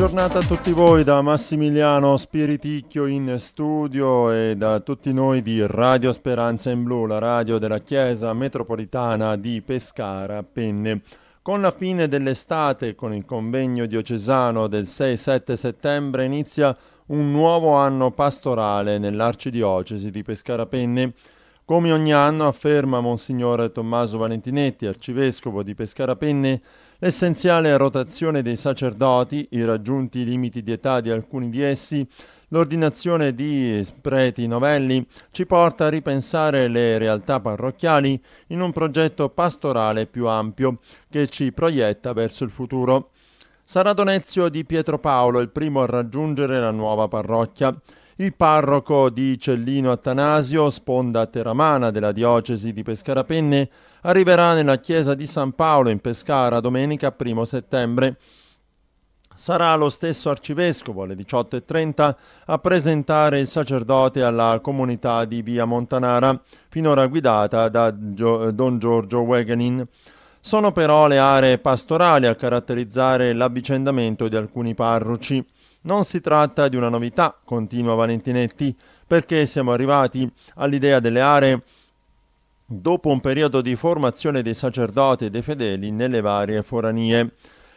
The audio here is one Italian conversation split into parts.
giornata a tutti voi da Massimiliano Spiriticchio in studio e da tutti noi di Radio Speranza in Blu, la radio della Chiesa Metropolitana di Pescara Penne. Con la fine dell'estate, con il convegno diocesano del 6-7 settembre, inizia un nuovo anno pastorale nell'Arcidiocesi di Pescara Penne. Come ogni anno, afferma Monsignor Tommaso Valentinetti, arcivescovo di Pescara Penne, l'essenziale rotazione dei sacerdoti, i raggiunti limiti di età di alcuni di essi, l'ordinazione di preti novelli ci porta a ripensare le realtà parrocchiali in un progetto pastorale più ampio che ci proietta verso il futuro. Sarà Donezio di Pietro Paolo il primo a raggiungere la nuova parrocchia il parroco di Cellino Attanasio, sponda teramana della diocesi di Pescarapenne, arriverà nella chiesa di San Paolo in Pescara domenica 1 settembre. Sarà lo stesso arcivescovo alle 18.30 a presentare il sacerdote alla comunità di Via Montanara, finora guidata da Gio- Don Giorgio Wegenin. Sono però le aree pastorali a caratterizzare l'avvicendamento di alcuni parroci. Non si tratta di una novità, continua Valentinetti, perché siamo arrivati all'idea delle aree dopo un periodo di formazione dei sacerdoti e dei fedeli nelle varie foranie.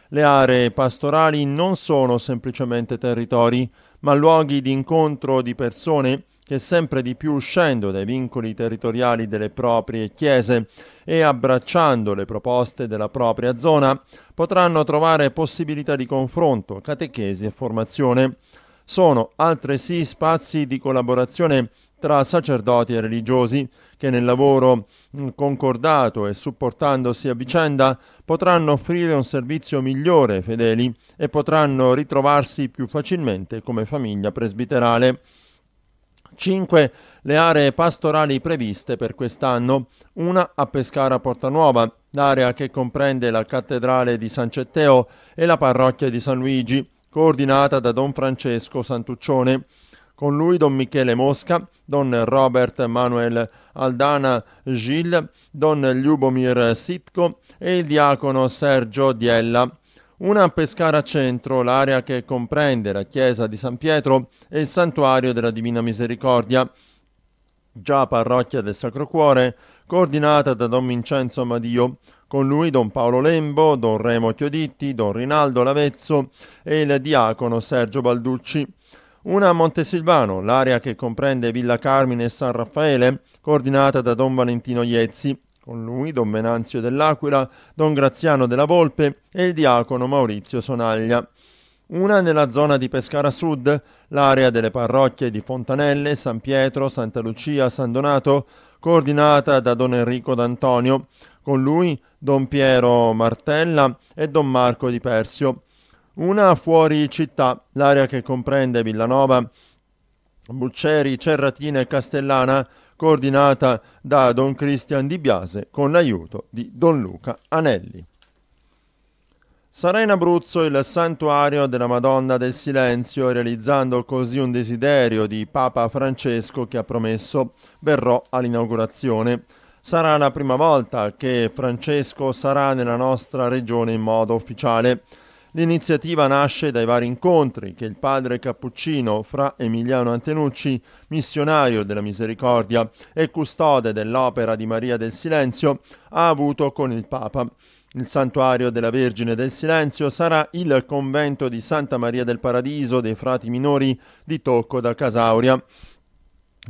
Le aree pastorali non sono semplicemente territori, ma luoghi di incontro di persone che sempre di più uscendo dai vincoli territoriali delle proprie chiese e abbracciando le proposte della propria zona, potranno trovare possibilità di confronto, catechesi e formazione. Sono altresì spazi di collaborazione tra sacerdoti e religiosi che nel lavoro concordato e supportandosi a vicenda potranno offrire un servizio migliore ai fedeli e potranno ritrovarsi più facilmente come famiglia presbiterale. 5 le aree pastorali previste per quest'anno, una a Pescara Porta Nuova, l'area che comprende la cattedrale di San Cetteo e la parrocchia di San Luigi, coordinata da Don Francesco Santuccione. Con lui Don Michele Mosca, Don Robert Manuel Aldana Gil, Don Ljubomir Sitko e il diacono Sergio Diella. Una a Pescara Centro, l'area che comprende la chiesa di San Pietro e il santuario della Divina Misericordia, già parrocchia del Sacro Cuore, coordinata da Don Vincenzo Amadio, con lui Don Paolo Lembo, Don Remo Chioditti, Don Rinaldo Lavezzo e il diacono Sergio Balducci. Una a Montesilvano, l'area che comprende Villa Carmine e San Raffaele, coordinata da Don Valentino Iezzi, con lui don Venanzio dell'Aquila, don Graziano della Volpe e il diacono Maurizio Sonaglia. Una nella zona di Pescara Sud, l'area delle parrocchie di Fontanelle, San Pietro, Santa Lucia, San Donato, coordinata da don Enrico d'Antonio, con lui don Piero Martella e don Marco di Persio. Una fuori città, l'area che comprende Villanova, Bucceri, Cerratina e Castellana, coordinata da Don Cristian Di Biase con l'aiuto di Don Luca Anelli. Sarà in Abruzzo il santuario della Madonna del Silenzio, realizzando così un desiderio di Papa Francesco che ha promesso verrò all'inaugurazione. Sarà la prima volta che Francesco sarà nella nostra regione in modo ufficiale. L'iniziativa nasce dai vari incontri che il padre Cappuccino fra Emiliano Antenucci, missionario della misericordia e custode dell'opera di Maria del Silenzio, ha avuto con il Papa. Il santuario della Vergine del Silenzio sarà il convento di Santa Maria del Paradiso dei frati minori di Tocco da Casauria.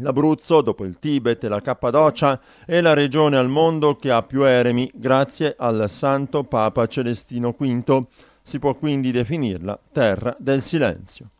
L'Abruzzo, dopo il Tibet e la Cappadocia, è la regione al mondo che ha più eremi grazie al santo Papa Celestino V si può quindi definirla terra del silenzio.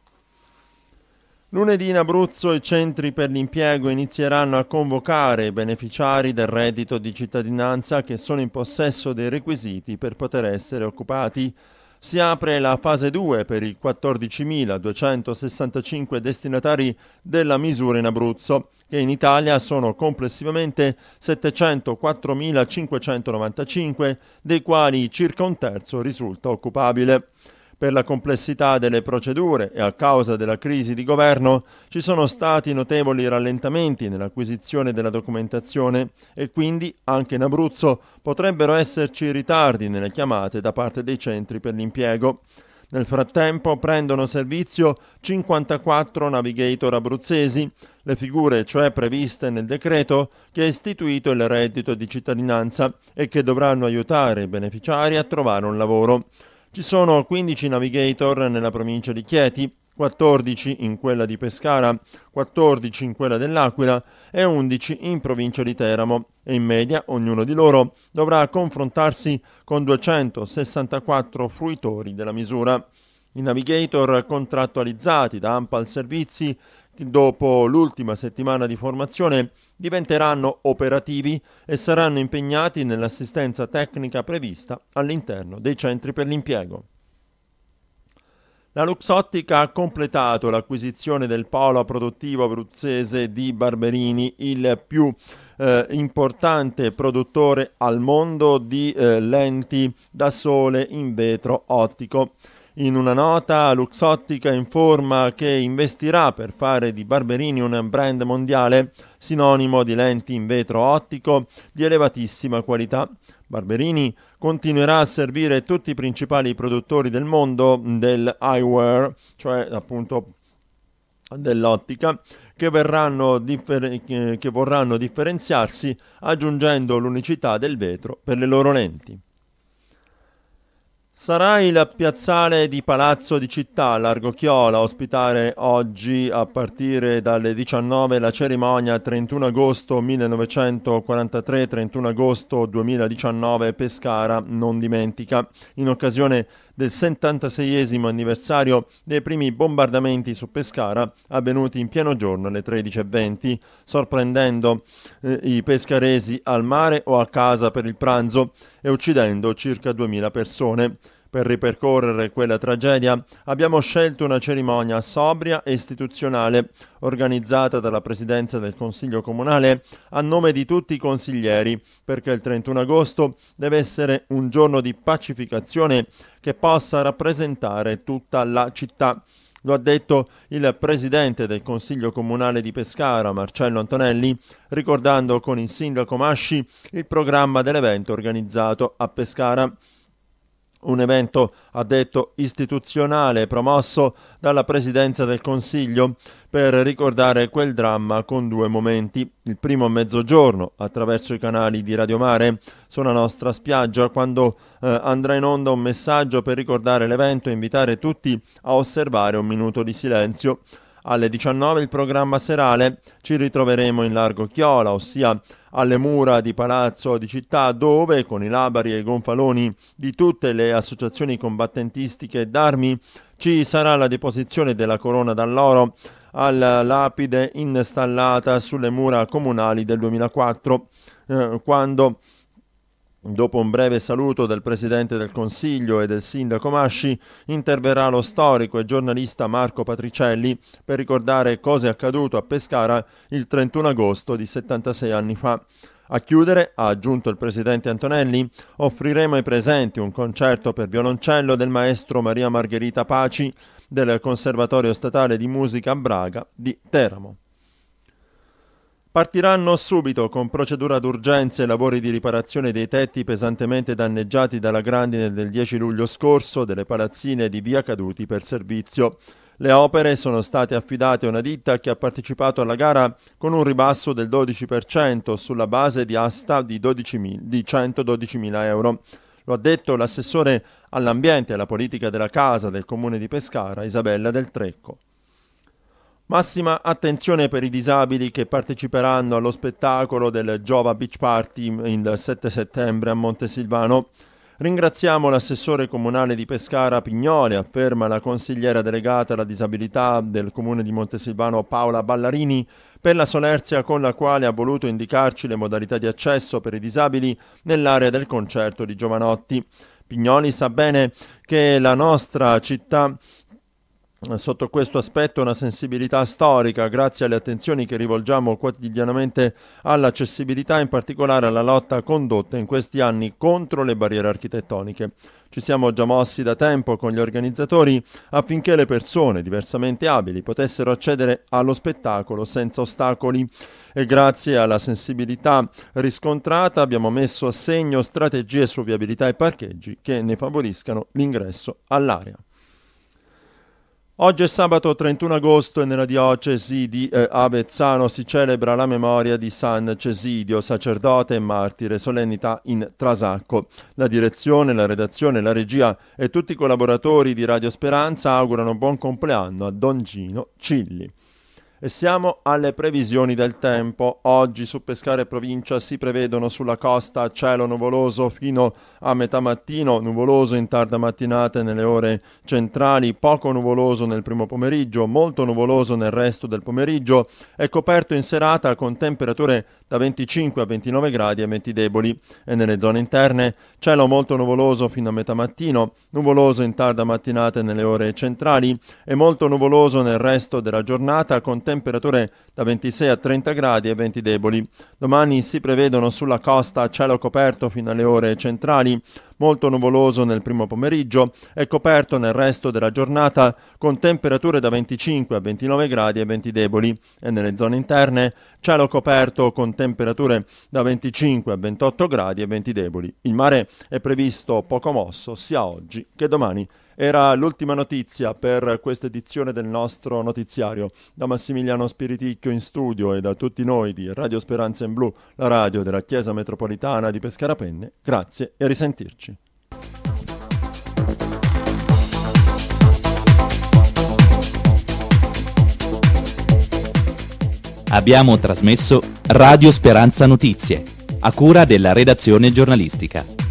Lunedì in Abruzzo i centri per l'impiego inizieranno a convocare i beneficiari del reddito di cittadinanza che sono in possesso dei requisiti per poter essere occupati. Si apre la fase 2 per i 14.265 destinatari della misura in Abruzzo che in Italia sono complessivamente 704.595, dei quali circa un terzo risulta occupabile. Per la complessità delle procedure e a causa della crisi di governo ci sono stati notevoli rallentamenti nell'acquisizione della documentazione e quindi anche in Abruzzo potrebbero esserci ritardi nelle chiamate da parte dei centri per l'impiego. Nel frattempo prendono servizio 54 navigator abruzzesi, le figure cioè previste nel decreto che ha istituito il reddito di cittadinanza e che dovranno aiutare i beneficiari a trovare un lavoro. Ci sono 15 navigator nella provincia di Chieti, 14 in quella di Pescara, 14 in quella dell'Aquila e 11 in provincia di Teramo e in media ognuno di loro dovrà confrontarsi con 264 fruitori della misura. I navigator contrattualizzati da Ampal Servizi dopo l'ultima settimana di formazione diventeranno operativi e saranno impegnati nell'assistenza tecnica prevista all'interno dei centri per l'impiego. La Luxottica ha completato l'acquisizione del polo produttivo abruzzese di Barberini, il più eh, importante produttore al mondo di eh, lenti da sole in vetro ottico. In una nota, Luxottica informa che investirà per fare di Barberini un brand mondiale, sinonimo di lenti in vetro ottico di elevatissima qualità. Barberini continuerà a servire tutti i principali produttori del mondo del eyewear, cioè appunto dell'ottica, che, differ- che vorranno differenziarsi aggiungendo l'unicità del vetro per le loro lenti. Sarà il piazzale di Palazzo di Città, Largo Chiola, a ospitare oggi a partire dalle 19 la cerimonia 31 agosto 1943-31 agosto 2019 Pescara non dimentica, in occasione del 76 anniversario dei primi bombardamenti su Pescara avvenuti in pieno giorno alle 13.20, sorprendendo eh, i pescaresi al mare o a casa per il pranzo e uccidendo circa 2.000 persone. Per ripercorrere quella tragedia abbiamo scelto una cerimonia sobria e istituzionale organizzata dalla Presidenza del Consiglio Comunale a nome di tutti i consiglieri, perché il 31 agosto deve essere un giorno di pacificazione che possa rappresentare tutta la città. Lo ha detto il presidente del Consiglio Comunale di Pescara, Marcello Antonelli, ricordando con il sindaco Masci il programma dell'evento organizzato a Pescara un evento a detto istituzionale promosso dalla Presidenza del Consiglio per ricordare quel dramma con due momenti. Il primo a mezzogiorno, attraverso i canali di Radio Mare, sulla nostra spiaggia, quando eh, andrà in onda un messaggio per ricordare l'evento e invitare tutti a osservare un minuto di silenzio. Alle 19 il programma serale ci ritroveremo in Largo Chiola, ossia alle mura di Palazzo di Città dove, con i labari e i gonfaloni di tutte le associazioni combattentistiche d'armi, ci sarà la deposizione della corona d'alloro alla lapide installata sulle mura comunali del 2004, eh, quando Dopo un breve saluto del Presidente del Consiglio e del Sindaco Masci, interverrà lo storico e giornalista Marco Patricelli per ricordare cosa è accaduto a Pescara il 31 agosto di 76 anni fa. A chiudere, ha aggiunto il presidente Antonelli, offriremo ai presenti un concerto per violoncello del maestro Maria Margherita Paci del Conservatorio Statale di Musica a Braga di Teramo. Partiranno subito con procedura d'urgenza i lavori di riparazione dei tetti pesantemente danneggiati dalla grandine del 10 luglio scorso delle palazzine di Via Caduti per servizio. Le opere sono state affidate a una ditta che ha partecipato alla gara con un ribasso del 12% sulla base di asta di, 12.000, di 112.000 euro. Lo ha detto l'assessore all'ambiente e alla politica della casa del comune di Pescara, Isabella Del Trecco. Massima attenzione per i disabili che parteciperanno allo spettacolo del Giova Beach Party il 7 settembre a Montesilvano. Ringraziamo l'assessore comunale di Pescara Pignore, afferma la consigliera delegata alla disabilità del comune di Montesilvano Paola Ballarini, per la solerzia con la quale ha voluto indicarci le modalità di accesso per i disabili nell'area del concerto di Giovanotti. Pignoli sa bene che la nostra città sotto questo aspetto una sensibilità storica grazie alle attenzioni che rivolgiamo quotidianamente all'accessibilità, in particolare alla lotta condotta in questi anni contro le barriere architettoniche. Ci siamo già mossi da tempo con gli organizzatori affinché le persone diversamente abili potessero accedere allo spettacolo senza ostacoli e grazie alla sensibilità riscontrata abbiamo messo a segno strategie su viabilità e parcheggi che ne favoriscano l'ingresso all'area. Oggi è sabato 31 agosto e nella diocesi di eh, Avezzano si celebra la memoria di San Cesidio, sacerdote e martire, solennità in Trasacco. La direzione, la redazione, la regia e tutti i collaboratori di Radio Speranza augurano buon compleanno a Don Gino Cilli. E siamo alle previsioni del tempo. Oggi su Pescare Provincia si prevedono sulla costa cielo nuvoloso fino a metà mattino, nuvoloso in tarda mattinata nelle ore centrali, poco nuvoloso nel primo pomeriggio, molto nuvoloso nel resto del pomeriggio e coperto in serata con temperature da 25 a 29 gradi e venti deboli. E nelle zone interne cielo molto nuvoloso fino a metà mattino, nuvoloso in tarda mattinata nelle ore centrali e molto nuvoloso nel resto della giornata con temperature temperature da 26 a 30 gradi e venti deboli. Domani si prevedono sulla costa cielo coperto fino alle ore centrali, molto nuvoloso nel primo pomeriggio e coperto nel resto della giornata con temperature da 25 a 29 gradi e venti deboli e nelle zone interne cielo coperto con temperature da 25 a 28 gradi e venti deboli. Il mare è previsto poco mosso sia oggi che domani. Era l'ultima notizia per questa edizione del nostro notiziario. Da Massimiliano Spiriticchio Vecchio in studio e da tutti noi di Radio Speranza in Blu, la radio della Chiesa Metropolitana di Pescarapenne, grazie e a risentirci. Abbiamo trasmesso Radio Speranza Notizie, a cura della redazione giornalistica.